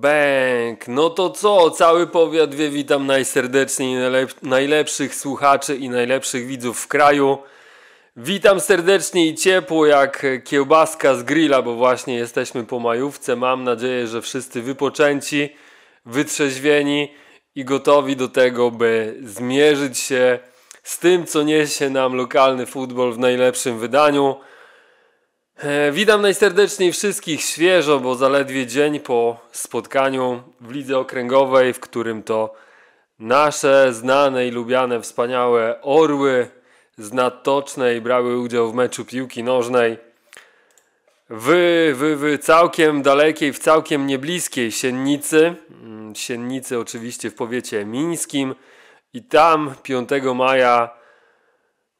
Bęk, no to co? Cały powiat wie, witam najserdeczniej najlep najlepszych słuchaczy i najlepszych widzów w kraju. Witam serdecznie i ciepło jak kiełbaska z grilla, bo właśnie jesteśmy po majówce. Mam nadzieję, że wszyscy wypoczęci, wytrzeźwieni i gotowi do tego, by zmierzyć się z tym, co niesie nam lokalny futbol w najlepszym wydaniu. E, witam najserdeczniej wszystkich świeżo, bo zaledwie dzień po spotkaniu w Lidze Okręgowej, w którym to nasze znane i lubiane wspaniałe orły z nadtocznej brały udział w meczu piłki nożnej. W, w, w całkiem dalekiej, w całkiem niebliskiej Siennicy, mm, Siennicy oczywiście w powiecie mińskim i tam 5 maja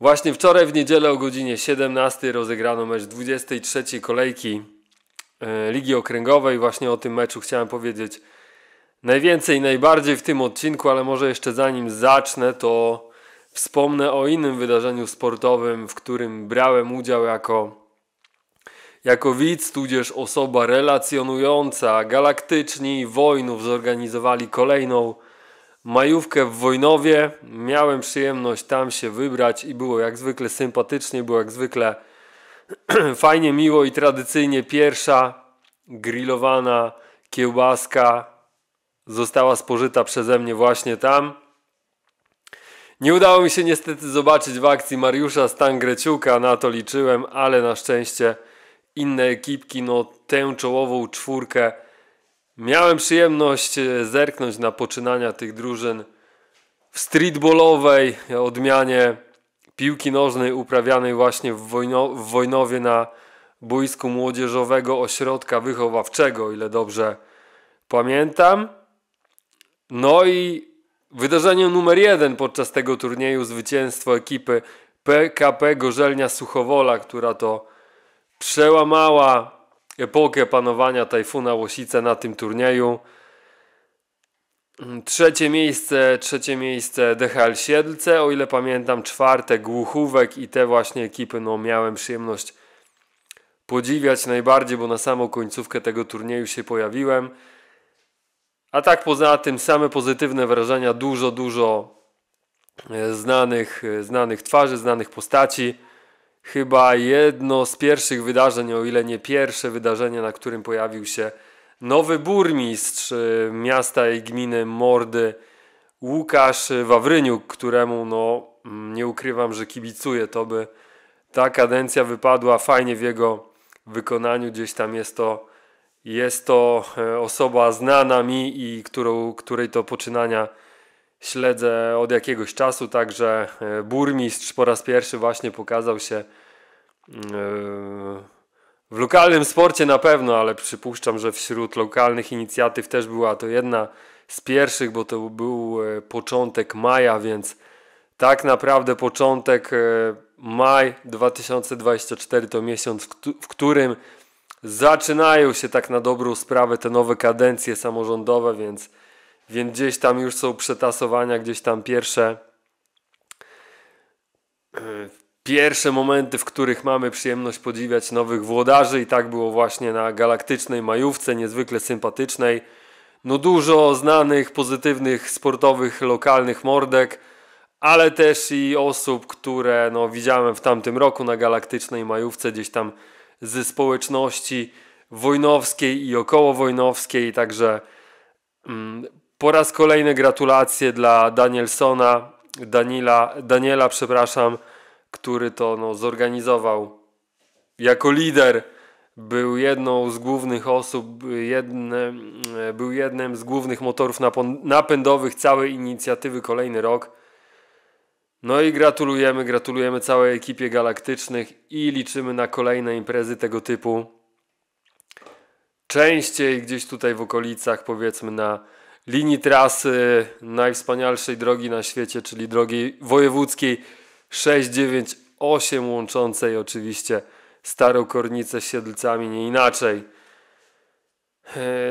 Właśnie wczoraj w niedzielę o godzinie 17 rozegrano mecz 23 kolejki e, Ligi Okręgowej. Właśnie o tym meczu chciałem powiedzieć najwięcej, najbardziej w tym odcinku, ale może jeszcze zanim zacznę, to wspomnę o innym wydarzeniu sportowym, w którym brałem udział jako, jako widz, tudzież osoba relacjonująca. Galaktyczni Wojnów zorganizowali kolejną majówkę w Wojnowie. Miałem przyjemność tam się wybrać i było jak zwykle sympatycznie, było jak zwykle fajnie, miło i tradycyjnie pierwsza grillowana kiełbaska została spożyta przeze mnie właśnie tam. Nie udało mi się niestety zobaczyć w akcji Mariusza Stangreciuka, na to liczyłem, ale na szczęście inne ekipki no tę czołową czwórkę Miałem przyjemność e, zerknąć na poczynania tych drużyn w streetballowej odmianie piłki nożnej uprawianej właśnie w, Wojno w Wojnowie na boisku młodzieżowego ośrodka wychowawczego, ile dobrze pamiętam. No i wydarzenie numer jeden podczas tego turnieju zwycięstwo ekipy PKP Gorzelnia Suchowola, która to przełamała epokę panowania Tajfuna Łosice na tym turnieju. Mm, trzecie miejsce, trzecie miejsce DHL Siedlce, o ile pamiętam czwarte Głuchówek i te właśnie ekipy no, miałem przyjemność podziwiać najbardziej, bo na samą końcówkę tego turnieju się pojawiłem. A tak poza tym same pozytywne wrażenia, dużo, dużo e, znanych, e, znanych twarzy, znanych postaci chyba jedno z pierwszych wydarzeń, o ile nie pierwsze wydarzenie, na którym pojawił się nowy burmistrz y, miasta i gminy Mordy Łukasz Wawryniuk, któremu no mm, nie ukrywam, że kibicuję to, by ta kadencja wypadła fajnie w jego wykonaniu. Gdzieś tam jest to, jest to e, osoba znana mi i którą, której to poczynania śledzę od jakiegoś czasu, także e, burmistrz po raz pierwszy właśnie pokazał się e, w lokalnym sporcie na pewno, ale przypuszczam, że wśród lokalnych inicjatyw też była to jedna z pierwszych, bo to był e, początek maja, więc tak naprawdę początek maj 2024 to miesiąc, w którym zaczynają się tak na dobrą sprawę te nowe kadencje samorządowe, więc więc gdzieś tam już są przetasowania, gdzieś tam pierwsze e, pierwsze momenty, w których mamy przyjemność podziwiać nowych włodarzy i tak było właśnie na galaktycznej majówce, niezwykle sympatycznej. No dużo znanych, pozytywnych, sportowych, lokalnych mordek, ale też i osób, które no, widziałem w tamtym roku na galaktycznej majówce, gdzieś tam ze społeczności wojnowskiej i okołowojnowskiej, także mm, po raz kolejny gratulacje dla Danielsona, Danila, Daniela, przepraszam, który to no, zorganizował jako lider. Był jedną z głównych osób, jedne, był jednym z głównych motorów napędowych całej inicjatywy kolejny rok. No i gratulujemy, gratulujemy całej ekipie galaktycznych i liczymy na kolejne imprezy tego typu. Częściej gdzieś tutaj w okolicach, powiedzmy na linii trasy najwspanialszej drogi na świecie, czyli drogi wojewódzkiej 698 łączącej oczywiście Starą Kornicę z Siedlcami, nie inaczej.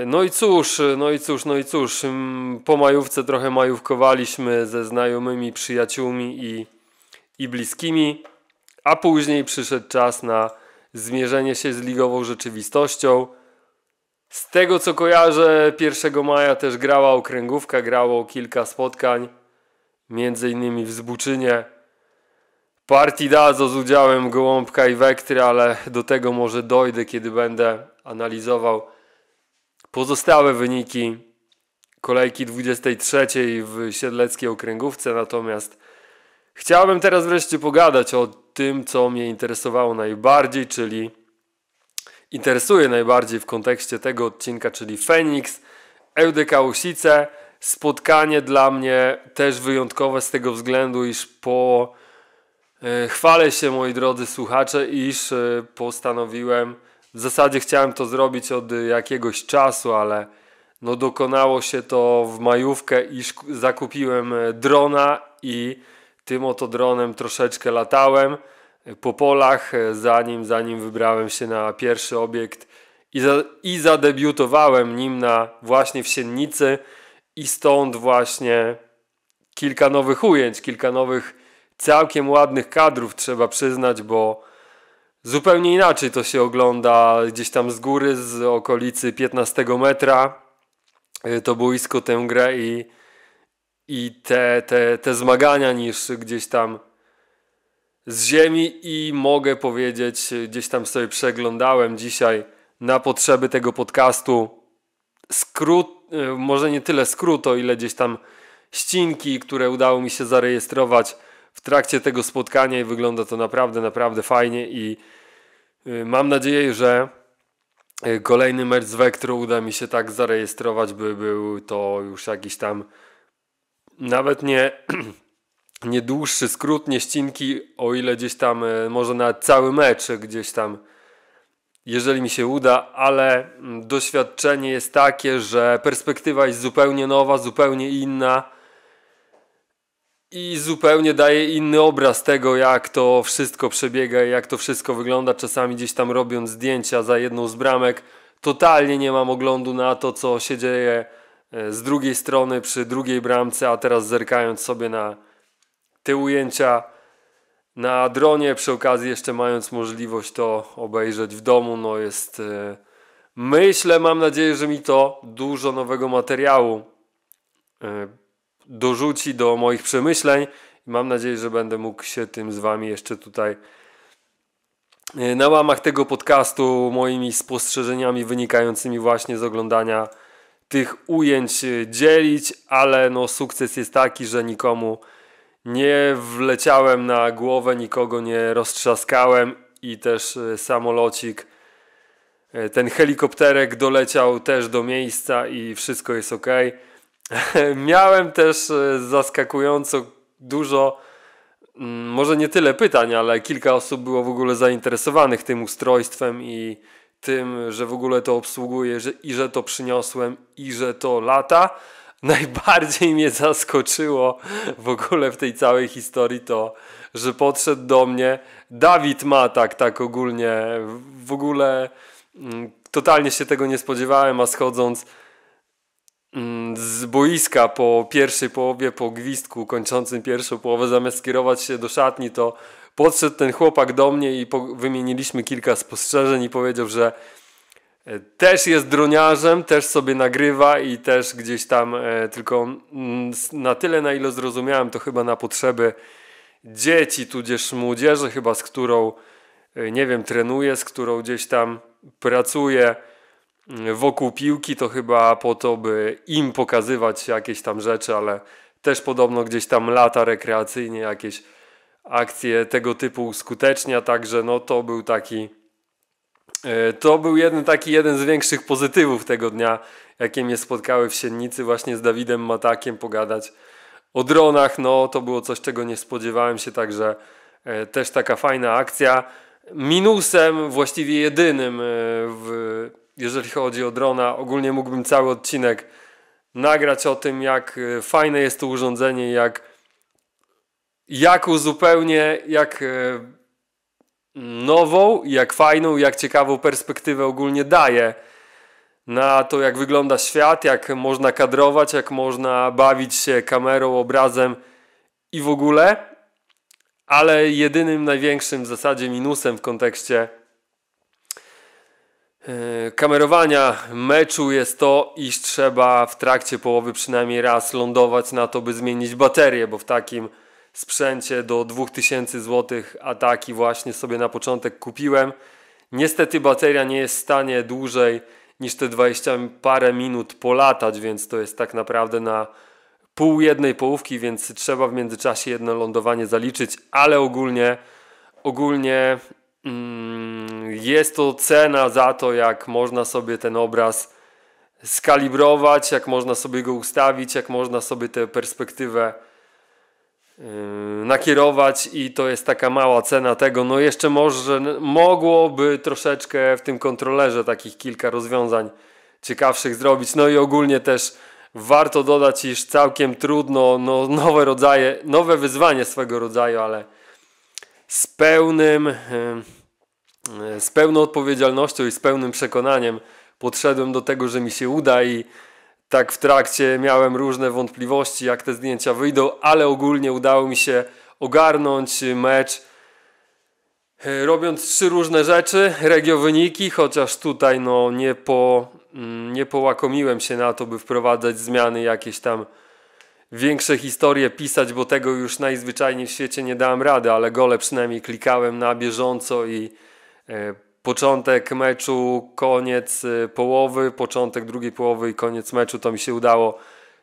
No i cóż, no i cóż, no i cóż, mm, po majówce trochę majówkowaliśmy ze znajomymi, przyjaciółmi i, i bliskimi, a później przyszedł czas na zmierzenie się z ligową rzeczywistością – z tego co kojarzę, 1 maja też grała okręgówka, grało kilka spotkań, między innymi w Zbuczynie. Partidazo z udziałem Gołąbka i Wektry, ale do tego może dojdę, kiedy będę analizował pozostałe wyniki kolejki 23 w Siedleckiej Okręgówce. Natomiast chciałbym teraz wreszcie pogadać o tym, co mnie interesowało najbardziej, czyli interesuje najbardziej w kontekście tego odcinka, czyli Fenix, LDK Usice. Spotkanie dla mnie też wyjątkowe z tego względu, iż po e, Chwalę się, moi drodzy słuchacze, iż e, postanowiłem, w zasadzie chciałem to zrobić od jakiegoś czasu, ale no dokonało się to w majówkę, iż zakupiłem e, drona i tym oto dronem troszeczkę latałem po polach, e, zanim, zanim wybrałem się na pierwszy obiekt i, za, i zadebiutowałem nim na właśnie w Siennicy i stąd właśnie kilka nowych ujęć, kilka nowych całkiem ładnych kadrów trzeba przyznać, bo zupełnie inaczej to się ogląda gdzieś tam z góry, z okolicy 15 metra e, to boisko, tę grę i, i te, te, te zmagania niż gdzieś tam z ziemi i mogę powiedzieć, gdzieś tam sobie przeglądałem dzisiaj na potrzeby tego podcastu skrót, e, może nie tyle skrót, o ile gdzieś tam ścinki, które udało mi się zarejestrować w trakcie tego spotkania i wygląda to naprawdę, naprawdę fajnie i e, mam nadzieję, że e, kolejny mecz z Vectro uda mi się tak zarejestrować, by był to już jakiś tam nawet nie nie skrót, nieścinki, ścinki, o ile gdzieś tam, e, może na cały mecz gdzieś tam, jeżeli mi się uda, ale mm, doświadczenie jest takie, że perspektywa jest zupełnie nowa, zupełnie inna i zupełnie daje inny obraz tego, jak to wszystko przebiega jak to wszystko wygląda. Czasami gdzieś tam robiąc zdjęcia za jedną z bramek, totalnie nie mam oglądu na to, co się dzieje e, z drugiej strony przy drugiej bramce, a teraz zerkając sobie na te ujęcia na dronie, przy okazji jeszcze mając możliwość to obejrzeć w domu, no jest e, myślę, mam nadzieję, że mi to dużo nowego materiału e, dorzuci do moich przemyśleń mam nadzieję, że będę mógł się tym z wami jeszcze tutaj e, na łamach tego podcastu moimi spostrzeżeniami wynikającymi właśnie z oglądania tych ujęć dzielić, ale no sukces jest taki, że nikomu nie wleciałem na głowę, nikogo nie roztrzaskałem i też e, samolocik, e, ten helikopterek doleciał też do miejsca i wszystko jest ok. Miałem też e, zaskakująco dużo, mm, może nie tyle pytań, ale kilka osób było w ogóle zainteresowanych tym ustrojstwem i tym, że w ogóle to obsługuję i że to przyniosłem i że to lata najbardziej mnie zaskoczyło w ogóle w tej całej historii to, że podszedł do mnie Dawid tak, tak ogólnie, w ogóle mm, totalnie się tego nie spodziewałem, a schodząc mm, z boiska po pierwszej połowie, po gwizdku kończącym pierwszą połowę, zamiast skierować się do szatni, to podszedł ten chłopak do mnie i wymieniliśmy kilka spostrzeżeń i powiedział, że też jest droniarzem, też sobie nagrywa i też gdzieś tam, e, tylko mm, na tyle, na ile zrozumiałem, to chyba na potrzeby dzieci, tudzież młodzieży, chyba z którą, e, nie wiem, trenuje, z którą gdzieś tam pracuje mm, wokół piłki, to chyba po to, by im pokazywać jakieś tam rzeczy, ale też podobno gdzieś tam lata rekreacyjnie jakieś akcje tego typu uskutecznia, także no to był taki E, to był jeden taki, jeden z większych pozytywów tego dnia, jakie mnie spotkały w Siennicy właśnie z Dawidem Matakiem pogadać o dronach. No to było coś, czego nie spodziewałem się, także e, też taka fajna akcja. Minusem, właściwie jedynym, e, w, jeżeli chodzi o drona, ogólnie mógłbym cały odcinek nagrać o tym, jak fajne jest to urządzenie, jak, jak uzupełnie, jak nową, jak fajną, jak ciekawą perspektywę ogólnie daje na to, jak wygląda świat, jak można kadrować, jak można bawić się kamerą, obrazem i w ogóle. Ale jedynym największym w zasadzie minusem w kontekście e, kamerowania meczu jest to, iż trzeba w trakcie połowy przynajmniej raz lądować na to, by zmienić baterię, bo w takim sprzęcie do 2000 zł, a taki właśnie sobie na początek kupiłem. Niestety bateria nie jest w stanie dłużej niż te 20 parę minut polatać, więc to jest tak naprawdę na pół jednej połówki, więc trzeba w międzyczasie jedno lądowanie zaliczyć, ale ogólnie ogólnie mm, jest to cena za to, jak można sobie ten obraz skalibrować, jak można sobie go ustawić, jak można sobie tę perspektywę Y, nakierować i to jest taka mała cena tego. No jeszcze może mogłoby troszeczkę w tym kontrolerze takich kilka rozwiązań ciekawszych zrobić. No i ogólnie też warto dodać, iż całkiem trudno no, nowe rodzaje, nowe wyzwanie swego rodzaju, ale z pełnym y, y, z pełną odpowiedzialnością i z pełnym przekonaniem podszedłem do tego, że mi się uda i tak w trakcie miałem różne wątpliwości, jak te zdjęcia wyjdą, ale ogólnie udało mi się ogarnąć mecz e, robiąc trzy różne rzeczy, regio wyniki, chociaż tutaj no nie, po, mm, nie połakomiłem się na to, by wprowadzać zmiany, jakieś tam większe historie pisać, bo tego już najzwyczajniej w świecie nie dałem rady, ale gole przynajmniej klikałem na bieżąco i e, początek meczu, koniec y, połowy, początek drugiej połowy i koniec meczu to mi się udało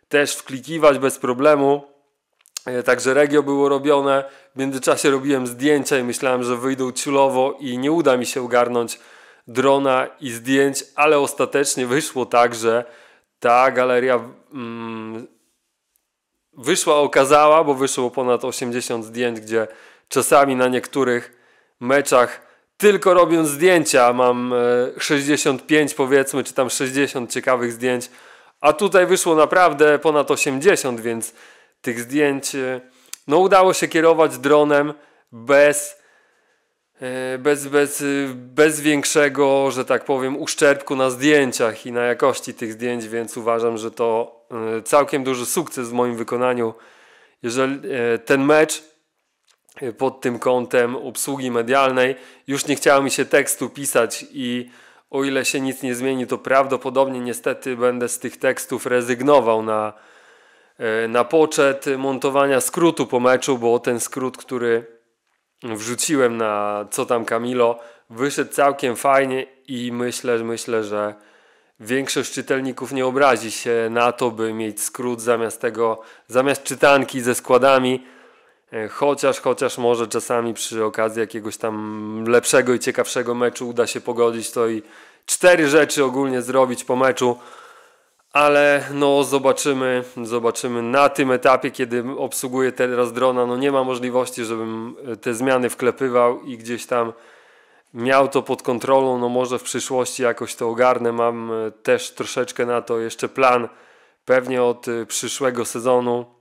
też wklikiwać bez problemu. E, także regio było robione. W międzyczasie robiłem zdjęcia i myślałem, że wyjdą ciulowo i nie uda mi się ogarnąć drona i zdjęć, ale ostatecznie wyszło tak, że ta galeria mm, wyszła okazała, bo wyszło ponad 80 zdjęć, gdzie czasami na niektórych meczach tylko robiąc zdjęcia mam 65 e, powiedzmy, czy tam 60 ciekawych zdjęć, a tutaj wyszło naprawdę ponad 80, więc tych zdjęć e, no udało się kierować dronem bez e, bez, bez, bez większego, że tak powiem, uszczerbku na zdjęciach i na jakości tych zdjęć, więc uważam, że to całkiem duży sukces w moim wykonaniu. Jeżeli ten mecz pod tym kątem obsługi medialnej. Już nie chciało mi się tekstu pisać i o ile się nic nie zmieni, to prawdopodobnie niestety będę z tych tekstów rezygnował na, e, na poczet montowania skrótu po meczu, bo ten skrót, który wrzuciłem na co tam Kamilo, wyszedł całkiem fajnie i myślę, myślę, że większość czytelników nie obrazi się na to, by mieć skrót zamiast tego, zamiast czytanki ze składami E, chociaż, chociaż może czasami przy okazji jakiegoś tam lepszego i ciekawszego meczu uda się pogodzić to i cztery rzeczy ogólnie zrobić po meczu. Ale no zobaczymy, zobaczymy na tym etapie, kiedy obsługuję teraz drona, no nie ma możliwości, żebym e, te zmiany wklepywał i gdzieś tam miał to pod kontrolą, no może w przyszłości jakoś to ogarnę. Mam e, też troszeczkę na to jeszcze plan, pewnie od przyszłego sezonu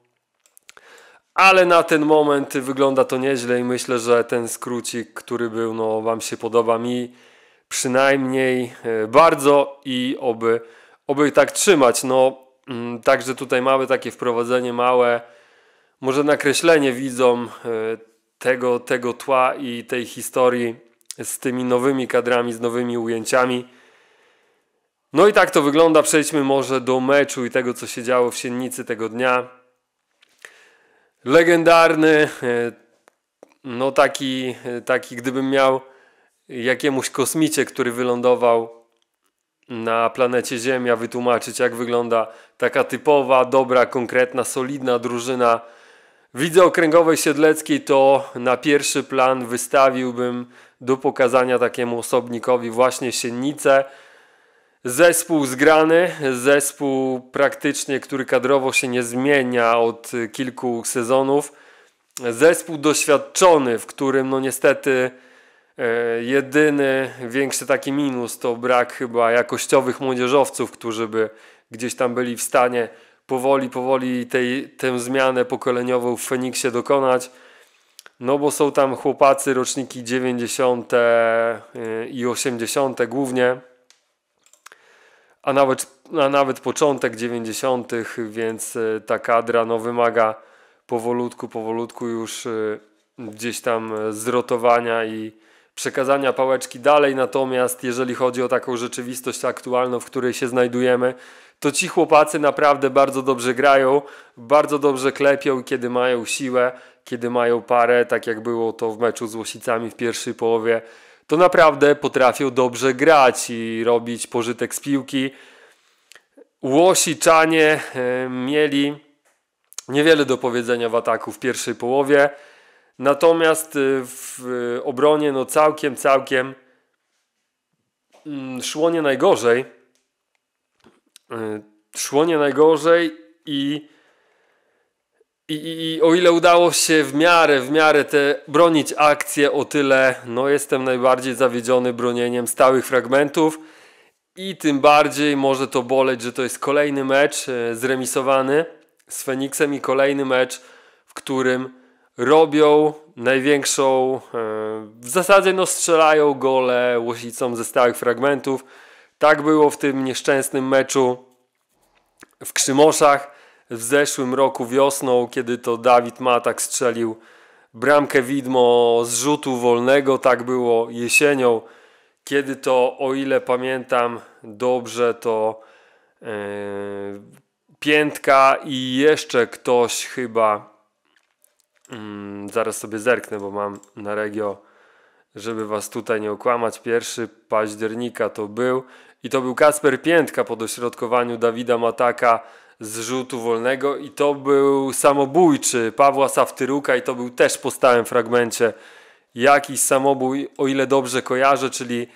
ale na ten moment wygląda to nieźle i myślę, że ten skrócik, który był, no Wam się podoba mi przynajmniej e, bardzo i oby, oby tak trzymać. No, mm, także tutaj mamy takie wprowadzenie małe, może nakreślenie widzom e, tego, tego tła i tej historii z tymi nowymi kadrami, z nowymi ujęciami. No i tak to wygląda. Przejdźmy może do meczu i tego, co się działo w Siennicy tego dnia legendarny, e, no taki, e, taki gdybym miał jakiemuś kosmicie, który wylądował na planecie Ziemia, wytłumaczyć, jak wygląda taka typowa, dobra, konkretna, solidna drużyna okręgowej siedleckiej, to na pierwszy plan wystawiłbym do pokazania takiemu osobnikowi właśnie siennicę. Zespół zgrany, zespół praktycznie, który kadrowo się nie zmienia od kilku sezonów. Zespół doświadczony, w którym no niestety e, jedyny większy taki minus to brak chyba jakościowych młodzieżowców, którzy by gdzieś tam byli w stanie powoli, powoli tej, tę zmianę pokoleniową w Feniksie dokonać. No bo są tam chłopacy, roczniki 90. E, i 80. głównie a nawet, a nawet początek 90., więc e, ta kadra no, wymaga powolutku, powolutku już e, gdzieś tam e, zrotowania i przekazania pałeczki dalej. Natomiast jeżeli chodzi o taką rzeczywistość aktualną, w której się znajdujemy, to ci chłopacy naprawdę bardzo dobrze grają, bardzo dobrze klepią, kiedy mają siłę, kiedy mają parę, tak jak było to w meczu z Łosicami w pierwszej połowie to naprawdę potrafią dobrze grać i robić pożytek z piłki. Łosiczanie e, mieli niewiele do powiedzenia w ataku w pierwszej połowie, natomiast e, w e, obronie no całkiem, całkiem mm, szło nie najgorzej. Szło nie najgorzej i i, i, I, o ile udało się w miarę, w miarę te bronić akcje, o tyle no jestem najbardziej zawiedziony bronieniem stałych fragmentów i tym bardziej może to boleć, że to jest kolejny mecz e, zremisowany z Feniksem i kolejny mecz, w którym robią największą, e, w zasadzie no strzelają gole łosicom ze stałych fragmentów. Tak było w tym nieszczęsnym meczu w Krzymoszach w zeszłym roku wiosną, kiedy to Dawid Matak strzelił bramkę widmo z rzutu wolnego, tak było jesienią, kiedy to, o ile pamiętam dobrze, to yy, Piętka i jeszcze ktoś chyba, yy, zaraz sobie zerknę, bo mam na regio, żeby was tutaj nie okłamać, pierwszy października to był i to był Kasper Piętka po dośrodkowaniu Dawida Mataka, z rzutu wolnego i to był samobójczy Pawła Saftyruka i to był też po stałym fragmencie jakiś samobój, o ile dobrze kojarzę, czyli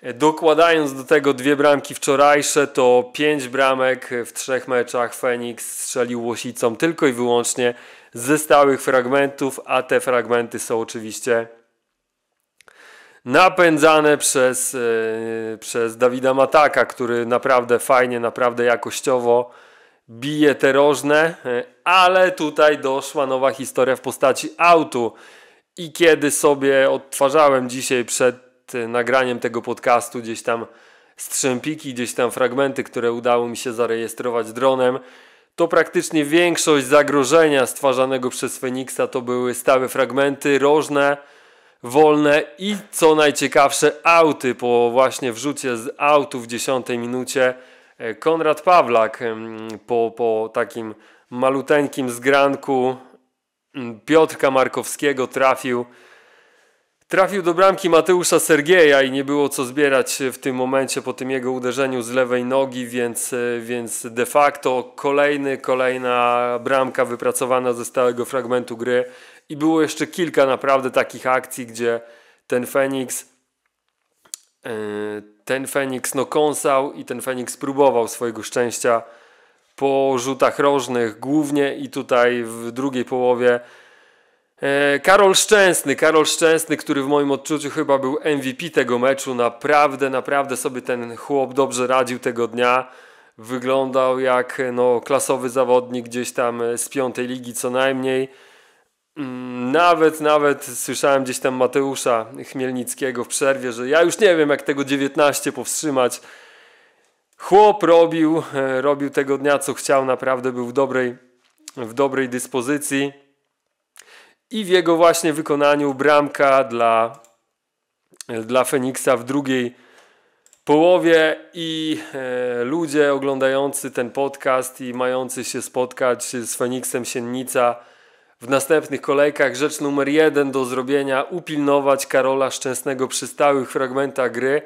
e, dokładając do tego dwie bramki wczorajsze, to pięć bramek w trzech meczach Fenix strzelił Łosicom tylko i wyłącznie ze stałych fragmentów, a te fragmenty są oczywiście napędzane przez, e, przez Dawida Mataka, który naprawdę fajnie, naprawdę jakościowo bije te rożne, e, ale tutaj doszła nowa historia w postaci autu. I kiedy sobie odtwarzałem dzisiaj przed e, nagraniem tego podcastu gdzieś tam strzępiki, gdzieś tam fragmenty, które udało mi się zarejestrować dronem, to praktycznie większość zagrożenia stwarzanego przez Feniksa to były stałe fragmenty, rożne, wolne i co najciekawsze auty po właśnie wrzucie z autu w dziesiątej minucie E, Konrad Pawlak po, po takim maluteńkim zgranku mm, Piotrka Markowskiego trafił trafił do bramki Mateusza Sergieja i nie było co zbierać w tym momencie po tym jego uderzeniu z lewej nogi, więc, e, więc de facto kolejny, kolejna bramka wypracowana ze stałego fragmentu gry i było jeszcze kilka naprawdę takich akcji, gdzie ten Feniks yy, ten Feniks no kąsał i ten Feniks próbował swojego szczęścia po rzutach rożnych głównie i tutaj w drugiej połowie e, Karol Szczęsny, Karol Szczęsny, który w moim odczuciu chyba był MVP tego meczu, naprawdę, naprawdę sobie ten chłop dobrze radził tego dnia. Wyglądał jak no, klasowy zawodnik gdzieś tam z piątej ligi co najmniej. Mm, nawet, nawet słyszałem gdzieś tam Mateusza Chmielnickiego w przerwie, że ja już nie wiem, jak tego 19 powstrzymać. Chłop robił, e, robił tego dnia, co chciał, naprawdę był w dobrej, w dobrej dyspozycji. I w jego właśnie wykonaniu bramka dla, dla Feniksa w drugiej połowie i e, ludzie oglądający ten podcast i mający się spotkać z Feniksem Siennica – w następnych kolejkach rzecz numer jeden do zrobienia upilnować Karola Szczęsnego przy stałych fragmentach gry,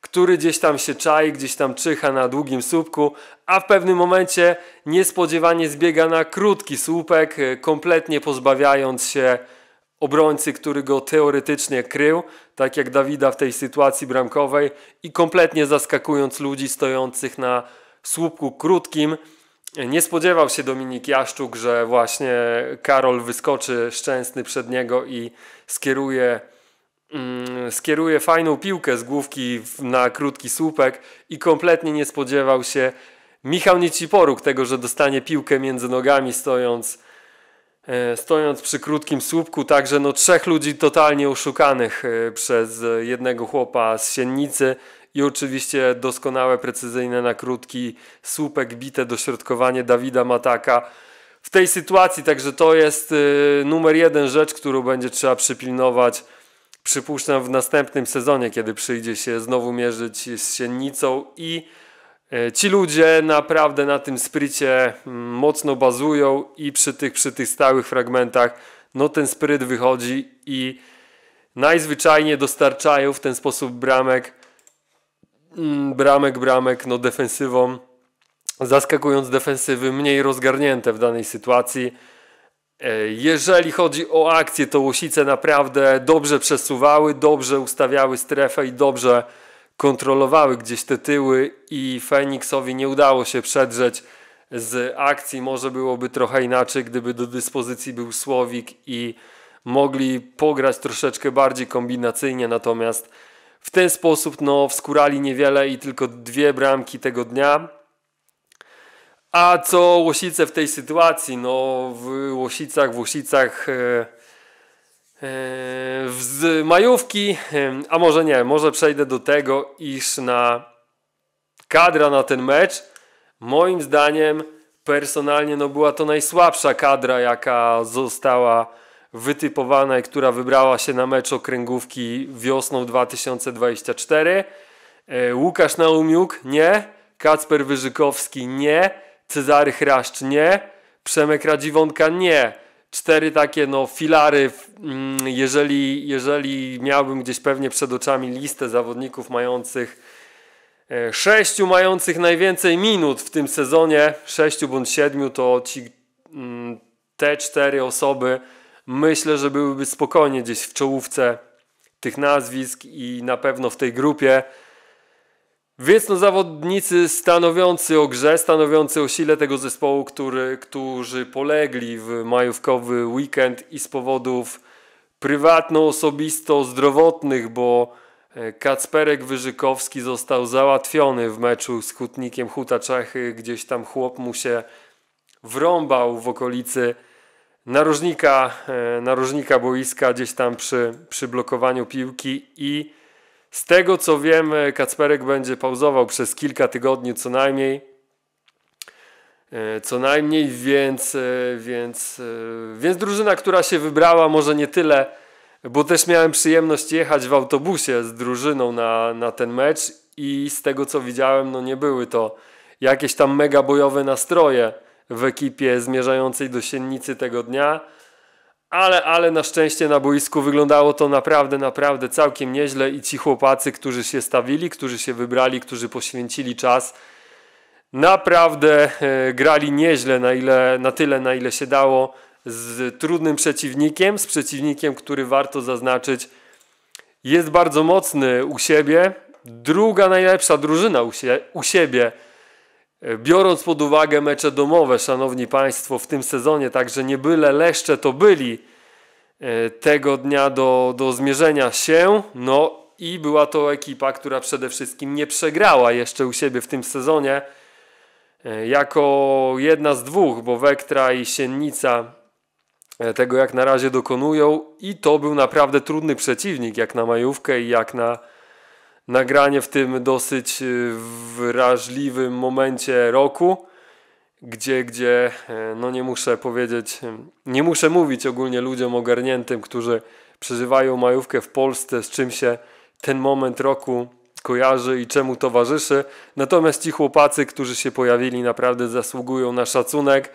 który gdzieś tam się czai, gdzieś tam czyha na długim słupku, a w pewnym momencie niespodziewanie zbiega na krótki słupek, e, kompletnie pozbawiając się obrońcy, który go teoretycznie krył, tak jak Dawida w tej sytuacji bramkowej i kompletnie zaskakując ludzi stojących na słupku krótkim. Nie spodziewał się Dominik Jaszczuk, że właśnie Karol wyskoczy szczęsny przed niego i skieruje, mm, skieruje fajną piłkę z główki na krótki słupek i kompletnie nie spodziewał się Michał Nieciporuk tego, że dostanie piłkę między nogami stojąc, e, stojąc przy krótkim słupku. Także no, trzech ludzi totalnie oszukanych e, przez jednego chłopa z Siennicy i oczywiście doskonałe, precyzyjne na krótki słupek, bite dośrodkowanie Dawida Mataka w tej sytuacji. Także to jest y, numer jeden rzecz, którą będzie trzeba przypilnować. Przypuszczam w następnym sezonie, kiedy przyjdzie się znowu mierzyć z Siennicą i y, Ci ludzie naprawdę na tym sprycie mm, mocno bazują i przy tych, przy tych stałych fragmentach no ten spryt wychodzi i najzwyczajniej dostarczają w ten sposób bramek Mm, bramek, bramek, no defensywą, zaskakując defensywy mniej rozgarnięte w danej sytuacji. E, jeżeli chodzi o akcję, to Łosice naprawdę dobrze przesuwały, dobrze ustawiały strefę i dobrze kontrolowały gdzieś te tyły i Feniksowi nie udało się przedrzeć z akcji. Może byłoby trochę inaczej, gdyby do dyspozycji był Słowik i mogli pograć troszeczkę bardziej kombinacyjnie, natomiast w ten sposób no, wskurali niewiele i tylko dwie bramki tego dnia. A co Łosice w tej sytuacji? No, w Łosicach, w Łosicach e, e, z majówki, e, a może nie, może przejdę do tego, iż na kadra na ten mecz, moim zdaniem personalnie no, była to najsłabsza kadra, jaka została i która wybrała się na mecz okręgówki wiosną 2024. E, Łukasz Naumiuk nie, Kacper Wyżykowski nie, Cezary Hraszcz nie, Przemek Radziwonka nie. Cztery takie no filary, mm, jeżeli, jeżeli miałbym gdzieś pewnie przed oczami listę zawodników mających e, sześciu mających najwięcej minut w tym sezonie, sześciu bądź siedmiu, to ci, mm, te cztery osoby myślę, że byłyby spokojnie gdzieś w czołówce tych nazwisk i na pewno w tej grupie. Więc no zawodnicy stanowiący o grze, stanowiący o sile tego zespołu, który, którzy polegli w majówkowy weekend i z powodów prywatno-osobisto-zdrowotnych, bo e, Kacperek Wyżykowski został załatwiony w meczu z Hutnikiem Huta Czechy. Gdzieś tam chłop mu się wrąbał w okolicy narożnika, e, narożnika boiska gdzieś tam przy, przy blokowaniu piłki i z tego co wiem, e, Kacperek będzie pauzował przez kilka tygodni co najmniej. E, co najmniej, więc, więc, więc drużyna, która się wybrała, może nie tyle, bo też miałem przyjemność jechać w autobusie z drużyną na, na ten mecz i z tego co widziałem, no nie były to jakieś tam mega bojowe nastroje w ekipie zmierzającej do Siennicy tego dnia. Ale, ale na szczęście na boisku wyglądało to naprawdę, naprawdę całkiem nieźle i ci chłopacy, którzy się stawili, którzy się wybrali, którzy poświęcili czas, naprawdę e, grali nieźle na, ile, na tyle, na ile się dało z trudnym przeciwnikiem, z przeciwnikiem, który warto zaznaczyć jest bardzo mocny u siebie. Druga najlepsza drużyna u, sie, u siebie E, biorąc pod uwagę mecze domowe, szanowni państwo, w tym sezonie także nie byle leszcze to byli e, tego dnia do, do zmierzenia się. No i była to ekipa, która przede wszystkim nie przegrała jeszcze u siebie w tym sezonie. E, jako jedna z dwóch, bo Wektra i Siennica tego jak na razie dokonują i to był naprawdę trudny przeciwnik jak na majówkę i jak na nagranie w tym dosyć y, wrażliwym momencie roku, gdzie, gdzie e, no nie muszę powiedzieć, e, nie muszę mówić ogólnie ludziom ogarniętym, którzy przeżywają majówkę w Polsce, z czym się ten moment roku kojarzy i czemu towarzyszy. Natomiast ci chłopacy, którzy się pojawili, naprawdę zasługują na szacunek.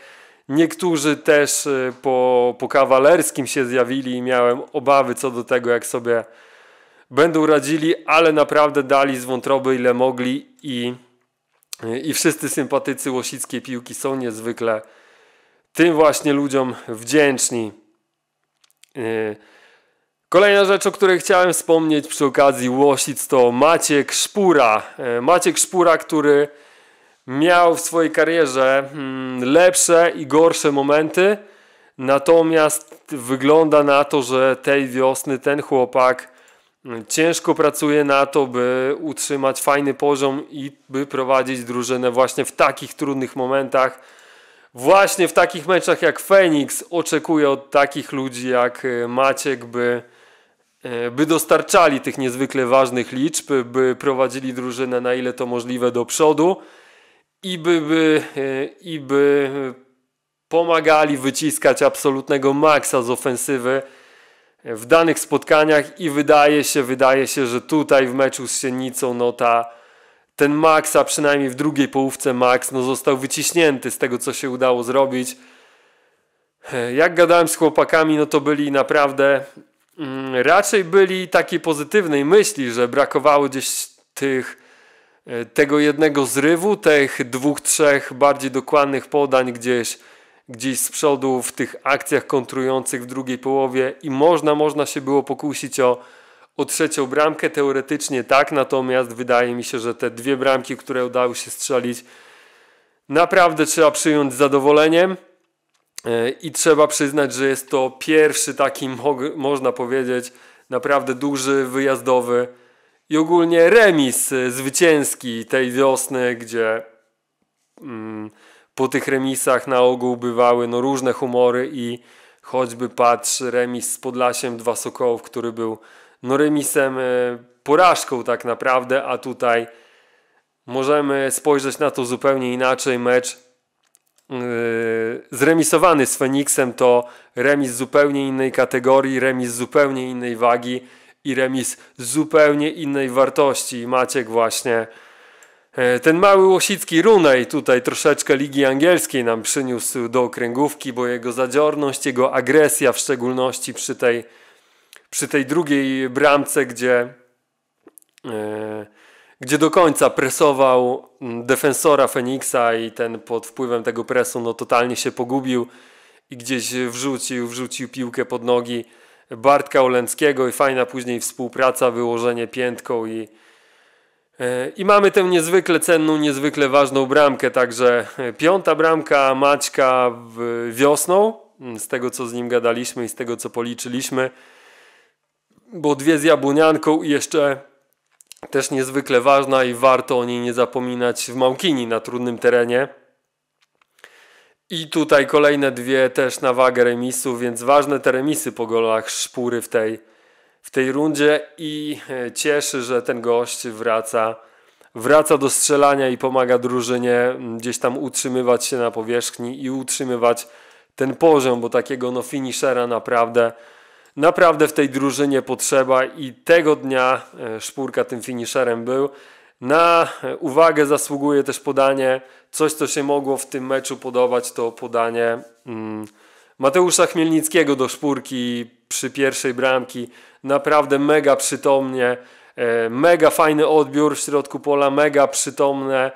Niektórzy też e, po, po kawalerskim się zjawili i miałem obawy co do tego, jak sobie będą radzili, ale naprawdę dali z wątroby ile mogli i, i wszyscy sympatycy łosickiej piłki są niezwykle tym właśnie ludziom wdzięczni. Y, kolejna rzecz, o której chciałem wspomnieć przy okazji Łosic to Maciek Szpura. Y, Maciek Szpura, który miał w swojej karierze mm, lepsze i gorsze momenty, natomiast wygląda na to, że tej wiosny ten chłopak ciężko pracuje na to, by utrzymać fajny poziom i by prowadzić drużynę właśnie w takich trudnych momentach. Właśnie w takich meczach jak Phoenix oczekuje od takich ludzi jak e, Maciek, by, e, by dostarczali tych niezwykle ważnych liczb, by prowadzili drużynę na ile to możliwe do przodu i by, by, e, i by pomagali wyciskać absolutnego maksa z ofensywy w danych spotkaniach i wydaje się, wydaje się, że tutaj w meczu z Sienicą no ta, ten Max, a przynajmniej w drugiej połówce Max no został wyciśnięty z tego, co się udało zrobić. Jak gadałem z chłopakami, no to byli naprawdę mm, raczej byli takiej pozytywnej myśli, że brakowało gdzieś tych e, tego jednego zrywu, tych dwóch, trzech bardziej dokładnych podań gdzieś gdzieś z przodu w tych akcjach kontrujących w drugiej połowie i można, można się było pokusić o, o trzecią bramkę, teoretycznie tak, natomiast wydaje mi się, że te dwie bramki, które udało się strzelić, naprawdę trzeba przyjąć z zadowoleniem e, i trzeba przyznać, że jest to pierwszy taki, można powiedzieć, naprawdę duży, wyjazdowy i ogólnie remis e, zwycięski tej wiosny, gdzie... Mm, po tych remisach na ogół bywały no, różne humory i choćby patrz remis z Podlasiem Dwa Sokołów, który był no, remisem, e, porażką tak naprawdę, a tutaj możemy spojrzeć na to zupełnie inaczej. Mecz e, zremisowany z Feniksem to remis zupełnie innej kategorii, remis zupełnie innej wagi i remis zupełnie innej wartości. Maciek właśnie E, ten mały Łosicki Runej tutaj troszeczkę Ligi Angielskiej nam przyniósł do okręgówki, bo jego zadziorność, jego agresja w szczególności przy tej, przy tej drugiej bramce, gdzie, e, gdzie do końca presował defensora Feniksa i ten pod wpływem tego presu no, totalnie się pogubił i gdzieś wrzucił, wrzucił piłkę pod nogi Bartka Olenckiego i fajna później współpraca, wyłożenie piętką i i mamy tę niezwykle cenną, niezwykle ważną bramkę, także piąta bramka Maćka wiosną, z tego co z nim gadaliśmy i z tego co policzyliśmy, bo dwie z Jabłonianką i jeszcze też niezwykle ważna i warto o niej nie zapominać w Małkini na trudnym terenie. I tutaj kolejne dwie też na wagę remisu, więc ważne te remisy po golach szpury w tej w tej rundzie i e, cieszy, że ten gość wraca, wraca do strzelania i pomaga drużynie gdzieś tam utrzymywać się na powierzchni i utrzymywać ten poziom, bo takiego no finishera naprawdę naprawdę w tej drużynie potrzeba i tego dnia e, Szpurka tym finisherem był. Na e, uwagę zasługuje też podanie, coś co się mogło w tym meczu podobać, to podanie mm, Mateusza Chmielnickiego do szpurki przy pierwszej bramki. Naprawdę mega przytomnie, e, mega fajny odbiór w środku pola, mega przytomne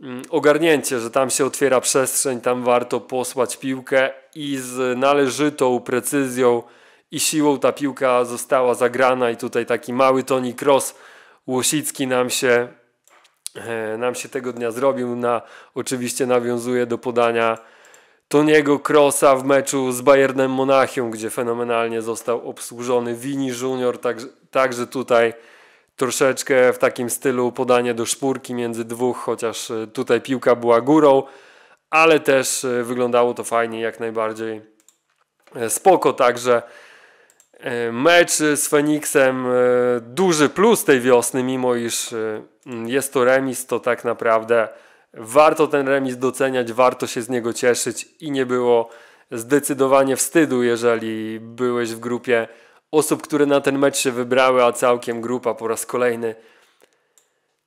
mm, ogarnięcie, że tam się otwiera przestrzeń, tam warto posłać piłkę i z należytą precyzją i siłą ta piłka została zagrana i tutaj taki mały Toni Kroos Łosicki nam się e, nam się tego dnia zrobił na oczywiście nawiązuje do podania Toniego Krosa w meczu z Bayernem Monachium, gdzie fenomenalnie został obsłużony Vini Junior, także, także tutaj troszeczkę w takim stylu podanie do szpurki między dwóch, chociaż e, tutaj piłka była górą, ale też e, wyglądało to fajnie, jak najbardziej e, spoko, także mecz z Feniksem duży plus tej wiosny, mimo iż jest to remis, to tak naprawdę Warto ten remis doceniać, warto się z niego cieszyć i nie było zdecydowanie wstydu, jeżeli byłeś w grupie osób, które na ten mecz się wybrały, a całkiem grupa po raz kolejny.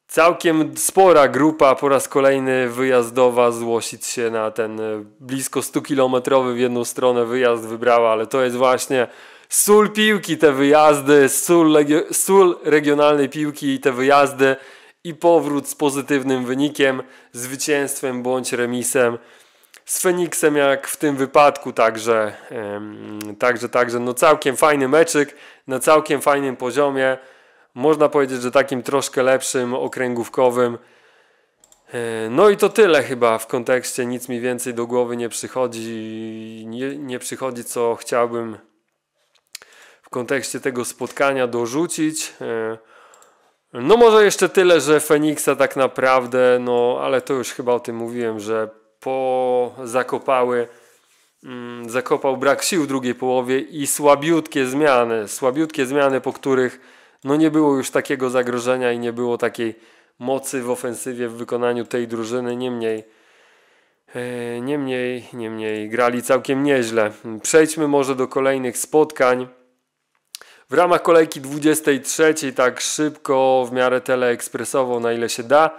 Całkiem spora grupa po raz kolejny wyjazdowa złosić się na ten e, blisko 100-kilometrowy w jedną stronę wyjazd wybrała, ale to jest właśnie sól piłki, te wyjazdy, sól, sól regionalnej piłki i te wyjazdy i powrót z pozytywnym wynikiem, zwycięstwem bądź remisem. Z Feniksem jak w tym wypadku także, także, także no całkiem fajny meczyk na całkiem fajnym poziomie. Można powiedzieć, że takim troszkę lepszym, okręgówkowym. E, no i to tyle chyba w kontekście, nic mi więcej do głowy nie przychodzi, nie, nie przychodzi co chciałbym w kontekście tego spotkania dorzucić. E, no może jeszcze tyle, że Feniksa tak naprawdę, no ale to już chyba o tym mówiłem, że po zakopały mm, zakopał brak sił w drugiej połowie i słabiutkie zmiany, słabiutkie zmiany, po których no nie było już takiego zagrożenia i nie było takiej mocy w ofensywie w wykonaniu tej drużyny, niemniej e, Niemniej, niemniej grali całkiem nieźle. Przejdźmy może do kolejnych spotkań. W ramach kolejki 23, tak szybko, w miarę teleekspresowo, na ile się da.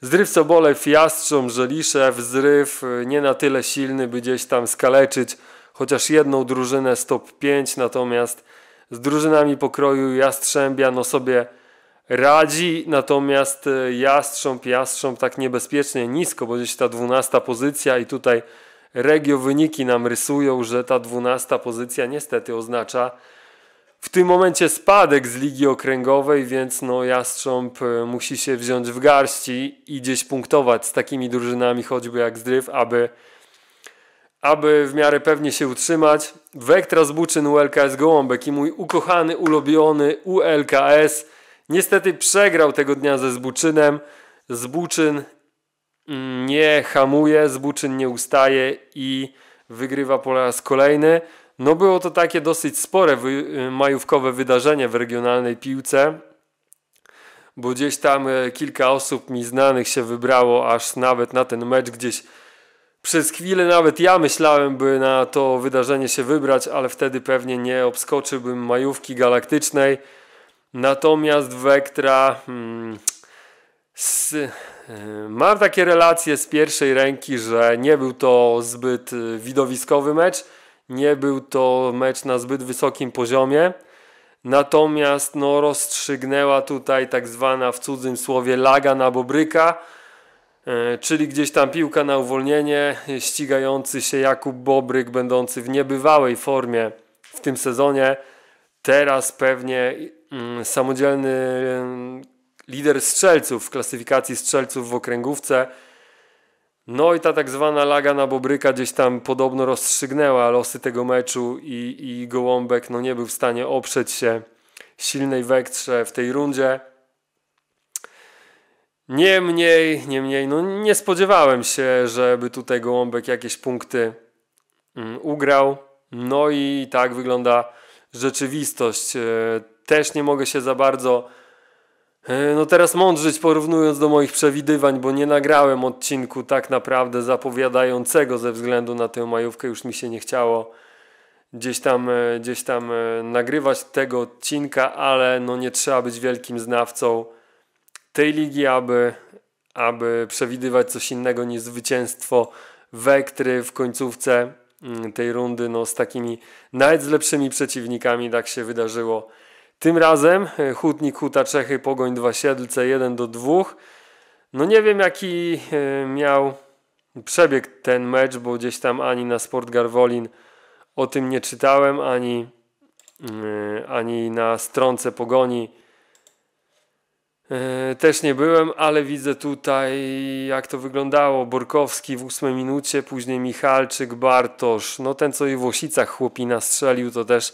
Zryw Sobolew, Jastrząb, Żeliszew, zryw nie na tyle silny, by gdzieś tam skaleczyć chociaż jedną drużynę stop 5, natomiast z drużynami pokroju Jastrzębia no sobie radzi, natomiast e, Jastrząb, Jastrząb tak niebezpiecznie nisko, bo gdzieś ta 12 pozycja i tutaj Regio wyniki nam rysują, że ta 12 pozycja niestety oznacza w tym momencie spadek z ligi okręgowej, więc no Jastrząb e, musi się wziąć w garści i gdzieś punktować z takimi drużynami choćby jak Zdryw, aby, aby w miarę pewnie się utrzymać. Wektra z Buczyn ULKS Gołąbek i mój ukochany, ulubiony ULKS niestety przegrał tego dnia ze Zbuczynem. Zbuczyn mm, nie hamuje, Zbuczyn nie ustaje i wygrywa po raz kolejny. No było to takie dosyć spore y, majówkowe wydarzenie w regionalnej piłce, bo gdzieś tam e, kilka osób mi znanych się wybrało aż nawet na ten mecz gdzieś. Przez chwilę nawet ja myślałem, by na to wydarzenie się wybrać, ale wtedy pewnie nie obskoczyłbym majówki galaktycznej. Natomiast Wektra hmm, z, e, mam takie relacje z pierwszej ręki, że nie był to zbyt e, widowiskowy mecz. Nie był to mecz na zbyt wysokim poziomie. Natomiast no, rozstrzygnęła tutaj tak zwana w cudzym słowie laga na Bobryka, e, czyli gdzieś tam piłka na uwolnienie, ścigający się Jakub Bobryk, będący w niebywałej formie w tym sezonie. Teraz pewnie mm, samodzielny mm, lider strzelców w klasyfikacji strzelców w okręgówce. No i ta tak zwana laga na Bobryka gdzieś tam podobno rozstrzygnęła losy tego meczu i, i Gołąbek no nie był w stanie oprzeć się silnej wektrze w tej rundzie. Niemniej, niemniej, no nie spodziewałem się, żeby tutaj Gołąbek jakieś punkty mm, ugrał. No i tak wygląda rzeczywistość. E, też nie mogę się za bardzo E, no teraz mądrzeć porównując do moich przewidywań, bo nie nagrałem odcinku tak naprawdę zapowiadającego ze względu na tę majówkę, już mi się nie chciało gdzieś tam, e, gdzieś tam e, nagrywać tego odcinka, ale no nie trzeba być wielkim znawcą tej ligi, aby, aby przewidywać coś innego niż zwycięstwo Wektry w końcówce mm, tej rundy no, z takimi nawet z lepszymi przeciwnikami tak się wydarzyło tym razem e, Hutnik Huta Czechy Pogoń 2 Siedlce 1 do 2. No nie wiem jaki e, miał przebieg ten mecz, bo gdzieś tam ani na Sport Garwolin o tym nie czytałem, ani, mm, e, ani na stronce Pogoni też nie byłem, ale widzę tutaj jak to wyglądało. Borkowski w 8 minucie, później Michalczyk, Bartosz. No ten co i w Łosicach chłopina strzelił to też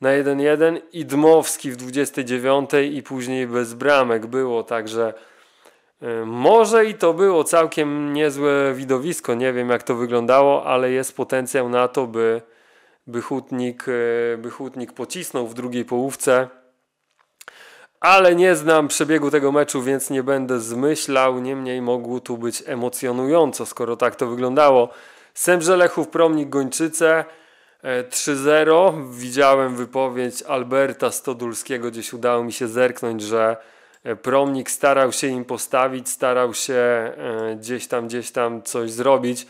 na 1-1 i Dmowski w 29 i później bez bramek było, także y, może i to było całkiem niezłe widowisko, nie wiem jak to wyglądało, ale jest potencjał na to, by, by, hutnik, y, by hutnik pocisnął w drugiej połówce. Ale nie znam przebiegu tego meczu, więc nie będę zmyślał. Niemniej mogło tu być emocjonująco, skoro tak to wyglądało. Sębrze Lechów, Promnik, Gończyce. 3-0. E, Widziałem wypowiedź Alberta Stodulskiego, gdzieś udało mi się zerknąć, że e, Promnik starał się im postawić, starał się e, gdzieś tam, gdzieś tam coś zrobić.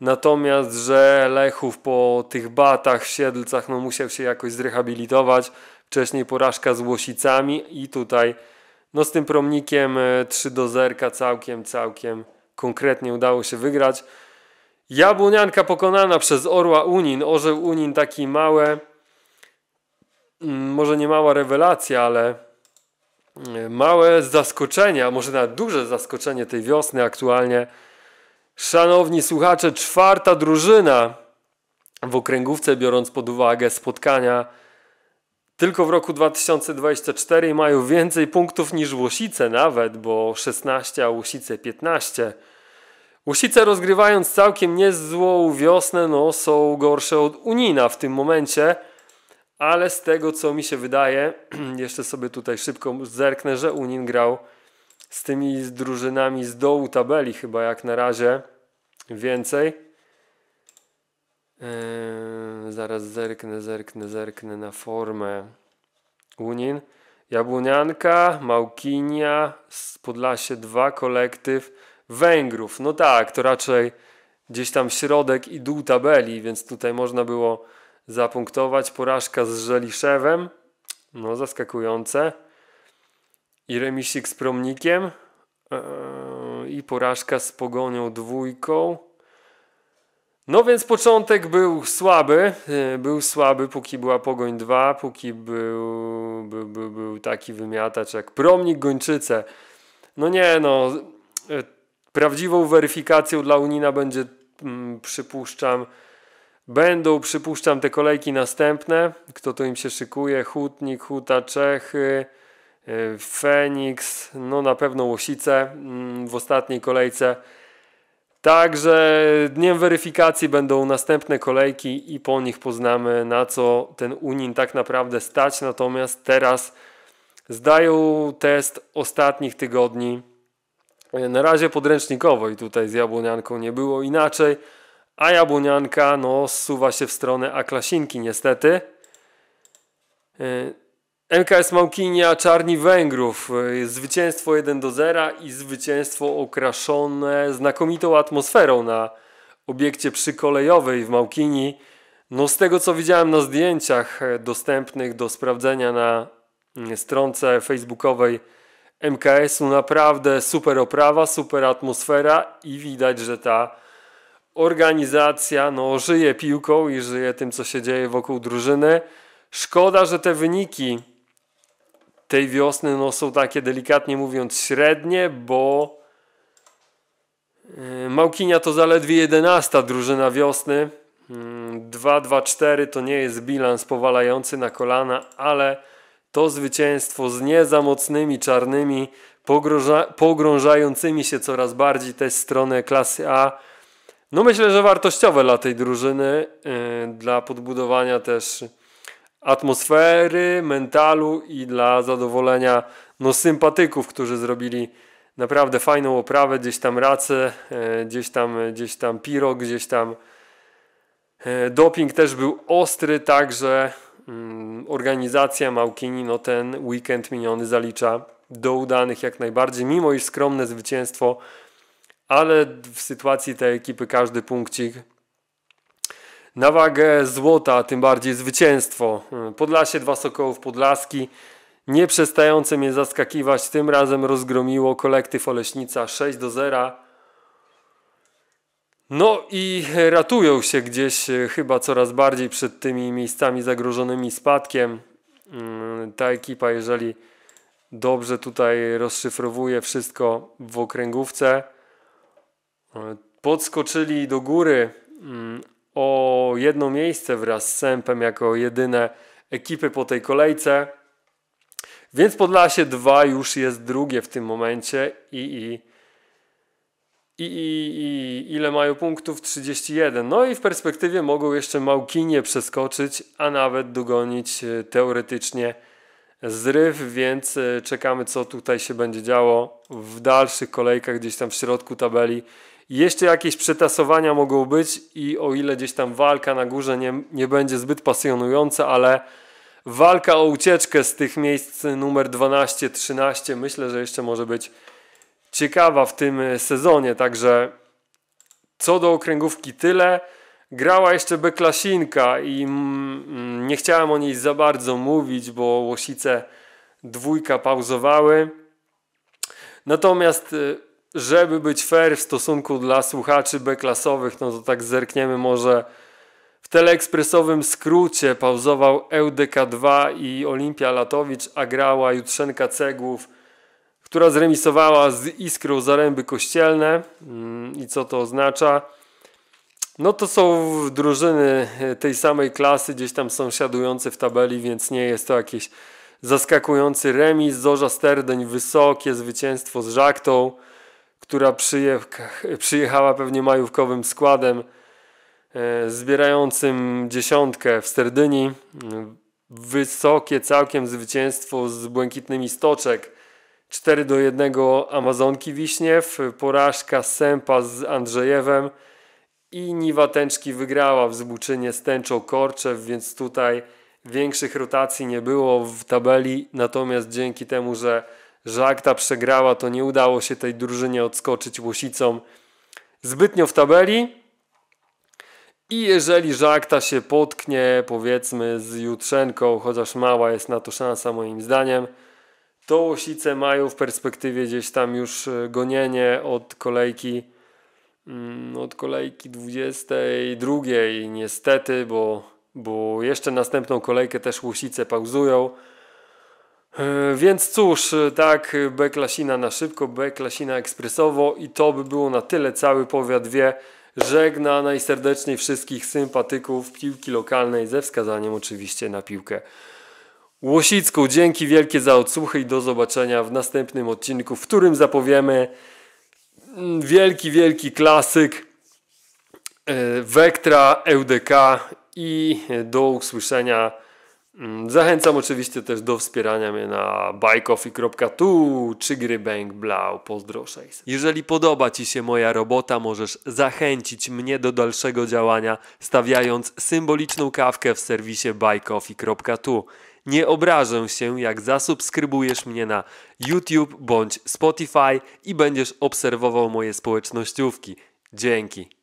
Natomiast, że Lechów po tych batach Siedlcach no, musiał się jakoś zrehabilitować. Wcześniej porażka z Łosicami i tutaj no, z tym Promnikiem 3 do 0 całkiem, całkiem konkretnie udało się wygrać. Jabłonianka pokonana przez orła Unin. Orzeł Unin taki małe, mm, może nie mała rewelacja, ale e, małe zaskoczenia, może nawet duże zaskoczenie tej wiosny aktualnie. Szanowni słuchacze, czwarta drużyna w okręgówce, biorąc pod uwagę spotkania tylko w roku 2024 mają więcej punktów niż Łosice nawet, bo 16, a Łosice 15. Łusice rozgrywając całkiem niezłą wiosnę, no są gorsze od Unina w tym momencie, ale z tego co mi się wydaje, jeszcze sobie tutaj szybko zerknę, że Unin grał z tymi drużynami z dołu tabeli chyba jak na razie więcej. Yy, zaraz zerknę, zerknę, zerknę na formę Unin. Jabłonianka, Małkinia, Podlasie 2 kolektyw, Węgrów. No tak, to raczej gdzieś tam środek i dół tabeli, więc tutaj można było zapunktować. Porażka z Żeliszewem, no zaskakujące. I remisik z Promnikiem. Eee, I porażka z Pogonią dwójką. No więc początek był słaby, eee, był słaby, póki była Pogoń 2, póki był, był, był, był taki wymiatacz jak Promnik Gończyce. No nie no, e, Prawdziwą weryfikacją dla Unina będzie, mm, przypuszczam, będą, przypuszczam, te kolejki następne. Kto to im się szykuje? Hutnik, Huta, Czechy, y, Feniks, no na pewno Łosice mm, w ostatniej kolejce. Także dniem weryfikacji będą następne kolejki i po nich poznamy na co ten Unin tak naprawdę stać. Natomiast teraz zdają test ostatnich tygodni E, na razie podręcznikowo i tutaj z Jabłonianką nie było inaczej, a Jabłonianka no, zsuwa się w stronę Aklasinki niestety. E, MKS Małkinia, Czarni Węgrów, e, zwycięstwo 1 do 0 i zwycięstwo okraszone znakomitą atmosferą na obiekcie przykolejowej w Małkini. No z tego co widziałem na zdjęciach dostępnych do sprawdzenia na mm, stronce facebookowej MKS-u naprawdę super oprawa, super atmosfera i widać, że ta organizacja no, żyje piłką i żyje tym, co się dzieje wokół drużyny. Szkoda, że te wyniki tej wiosny no, są takie delikatnie mówiąc średnie, bo y, Małkinia to zaledwie 11 drużyna wiosny. 2-2-4 mm, to nie jest bilans powalający na kolana, ale to zwycięstwo z niezamocnymi czarnymi, pogrążającymi się coraz bardziej tę stronę klasy A. No myślę, że wartościowe dla tej drużyny, yy, dla podbudowania też atmosfery, mentalu i dla zadowolenia no, sympatyków, którzy zrobili naprawdę fajną oprawę, gdzieś tam racę, yy, gdzieś tam, gdzieś tam pirog, gdzieś tam yy, doping też był ostry, także Mm, organizacja Małkini no ten weekend miniony zalicza do udanych jak najbardziej, mimo iż skromne zwycięstwo, ale w sytuacji tej ekipy każdy punkcik na wagę złota, tym bardziej zwycięstwo. Mm, Podlasie, dwa Sokołów Podlaski, nie przestające mnie zaskakiwać, tym razem rozgromiło kolektyw Oleśnica 6 do 0. No i ratują się gdzieś e, chyba coraz bardziej przed tymi miejscami zagrożonymi spadkiem. Mm, ta ekipa, jeżeli dobrze tutaj rozszyfrowuje wszystko w okręgówce, e, podskoczyli do góry mm, o jedno miejsce wraz z Sępem jako jedyne ekipy po tej kolejce. Więc Podlasie 2 już jest drugie w tym momencie i, i i, i, i ile mają punktów? 31. No i w perspektywie mogą jeszcze Małkinie przeskoczyć, a nawet dogonić e, teoretycznie zryw, więc e, czekamy co tutaj się będzie działo w dalszych kolejkach gdzieś tam w środku tabeli. Jeszcze jakieś przetasowania mogą być i o ile gdzieś tam walka na górze nie, nie będzie zbyt pasjonująca, ale walka o ucieczkę z tych miejsc numer 12-13 myślę, że jeszcze może być ciekawa w tym e, sezonie, także co do okręgówki tyle. Grała jeszcze Beklasinka i mm, mm, nie chciałem o niej za bardzo mówić, bo Łosice dwójka pauzowały. Natomiast e, żeby być fair w stosunku dla słuchaczy B-klasowych, no to tak zerkniemy może w teleekspresowym skrócie pauzował EUDK2 i Olimpia Latowicz, a grała Jutrzenka Cegłów która zremisowała z Iskrą Zaręby Kościelne. Mm, I co to oznacza? No to są drużyny e, tej samej klasy, gdzieś tam sąsiadujące w tabeli, więc nie jest to jakiś zaskakujący remis. Zorza Sterdeń wysokie zwycięstwo z Żaktą, która przyjechała pewnie majówkowym składem e, zbierającym dziesiątkę w Sterdyni. Wysokie całkiem zwycięstwo z Błękitnymi Stoczek 4 do 1 Amazonki Wiśniew, porażka Sępa z Andrzejewem i Niwa Tęczki wygrała w Zbuczynie z Tęczą Korczew, więc tutaj większych rotacji nie było w tabeli, natomiast dzięki temu, że Żakta przegrała, to nie udało się tej drużynie odskoczyć Łosicom zbytnio w tabeli. I jeżeli Żakta się potknie, powiedzmy, z Jutrzenką, chociaż mała jest na to szansa moim zdaniem, to Łosice mają w perspektywie gdzieś tam już e, gonienie od kolejki mm, od kolejki 22 niestety, bo, bo jeszcze następną kolejkę też Łosice pauzują. E, więc cóż, e, tak, B klasina na szybko, B klasina ekspresowo i to by było na tyle. Cały powiat wie, żegna najserdeczniej wszystkich sympatyków piłki lokalnej ze wskazaniem oczywiście na piłkę Łosicku, dzięki wielkie za odsłuchy i do zobaczenia w następnym odcinku, w którym zapowiemy mm, wielki, wielki klasyk Wektra EUDK i do usłyszenia. Mm, zachęcam oczywiście też do wspierania mnie na buycoffee.tu czy grybank blau. Pozdro 600. Jeżeli podoba Ci się moja robota, możesz zachęcić mnie do dalszego działania stawiając symboliczną kawkę w serwisie buycoffee.tu nie obrażę się, jak zasubskrybujesz mnie na YouTube bądź Spotify i będziesz obserwował moje społecznościówki. Dzięki.